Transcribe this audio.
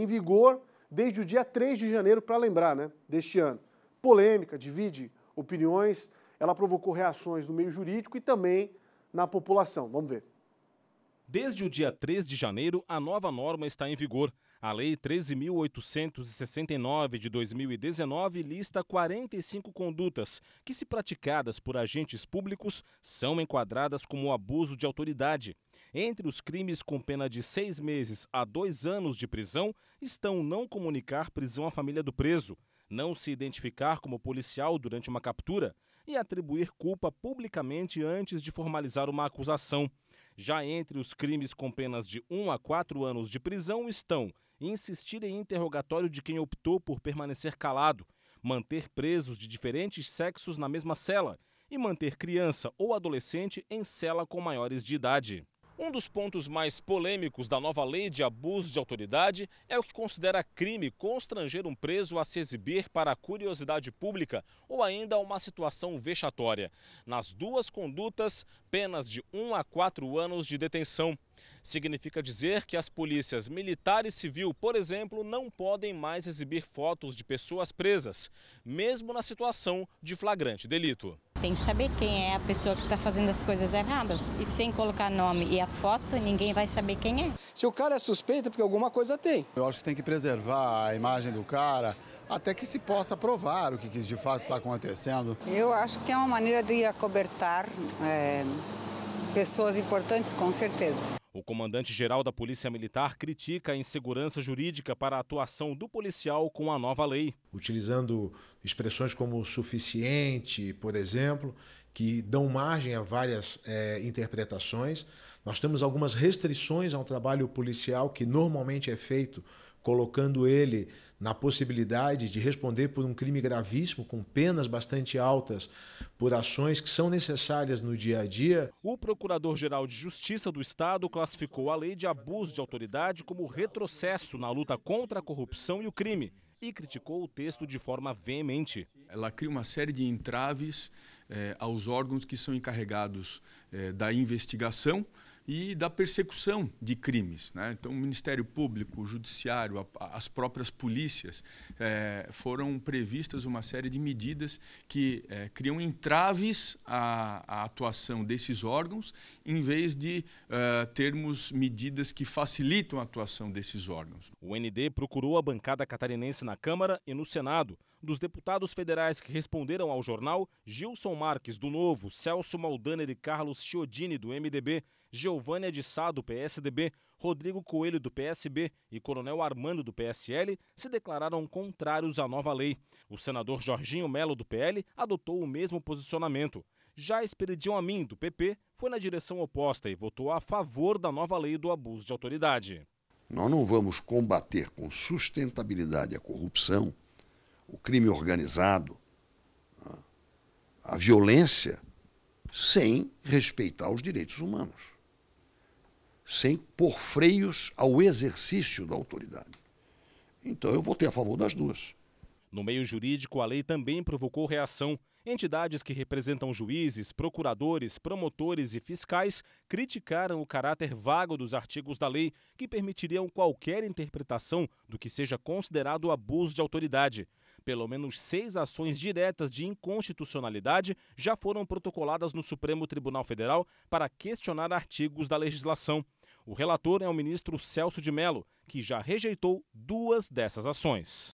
em vigor desde o dia 3 de janeiro, para lembrar, né, deste ano. Polêmica, divide opiniões, ela provocou reações no meio jurídico e também na população. Vamos ver. Desde o dia 3 de janeiro, a nova norma está em vigor. A Lei 13.869 de 2019 lista 45 condutas que, se praticadas por agentes públicos, são enquadradas como abuso de autoridade. Entre os crimes com pena de seis meses a dois anos de prisão estão não comunicar prisão à família do preso, não se identificar como policial durante uma captura e atribuir culpa publicamente antes de formalizar uma acusação. Já entre os crimes com penas de 1 a quatro anos de prisão estão insistir em interrogatório de quem optou por permanecer calado, manter presos de diferentes sexos na mesma cela e manter criança ou adolescente em cela com maiores de idade. Um dos pontos mais polêmicos da nova lei de abuso de autoridade é o que considera crime constranger um preso a se exibir para a curiosidade pública ou ainda uma situação vexatória. Nas duas condutas, penas de 1 um a 4 anos de detenção. Significa dizer que as polícias militar e civil, por exemplo, não podem mais exibir fotos de pessoas presas, mesmo na situação de flagrante delito. Tem que saber quem é a pessoa que está fazendo as coisas erradas. E sem colocar nome e a foto, ninguém vai saber quem é. Se o cara é suspeito, é porque alguma coisa tem. Eu acho que tem que preservar a imagem do cara até que se possa provar o que de fato está acontecendo. Eu acho que é uma maneira de acobertar é, pessoas importantes, com certeza. O comandante-geral da Polícia Militar critica a insegurança jurídica para a atuação do policial com a nova lei. Utilizando expressões como suficiente, por exemplo, que dão margem a várias é, interpretações. Nós temos algumas restrições ao trabalho policial que normalmente é feito, colocando ele na possibilidade de responder por um crime gravíssimo, com penas bastante altas, por ações que são necessárias no dia a dia. O Procurador-Geral de Justiça do Estado classificou a lei de abuso de autoridade como retrocesso na luta contra a corrupção e o crime e criticou o texto de forma veemente. Ela cria uma série de entraves eh, aos órgãos que são encarregados eh, da investigação e da persecução de crimes. Né? Então, o Ministério Público, o Judiciário, a, as próprias polícias, eh, foram previstas uma série de medidas que eh, criam entraves à, à, atuação desses órgãos, em vez de eh, termos medidas que facilitam a atuação desses órgãos. O ND procurou a bancada catarinense na Câmara e no Senado dos deputados federais que responderam ao jornal, Gilson Marques, do Novo, Celso Maldana e Carlos Chiodini, do MDB, Giovânia de Sá, do PSDB, Rodrigo Coelho, do PSB e Coronel Armando, do PSL, se declararam contrários à nova lei. O senador Jorginho Melo, do PL, adotou o mesmo posicionamento. Já Esperidião Amin, do PP, foi na direção oposta e votou a favor da nova lei do abuso de autoridade. Nós não vamos combater com sustentabilidade a corrupção o crime organizado, a violência, sem respeitar os direitos humanos, sem pôr freios ao exercício da autoridade. Então eu votei a favor das duas. No meio jurídico, a lei também provocou reação. Entidades que representam juízes, procuradores, promotores e fiscais criticaram o caráter vago dos artigos da lei, que permitiriam qualquer interpretação do que seja considerado abuso de autoridade. Pelo menos seis ações diretas de inconstitucionalidade já foram protocoladas no Supremo Tribunal Federal para questionar artigos da legislação. O relator é o ministro Celso de Mello, que já rejeitou duas dessas ações.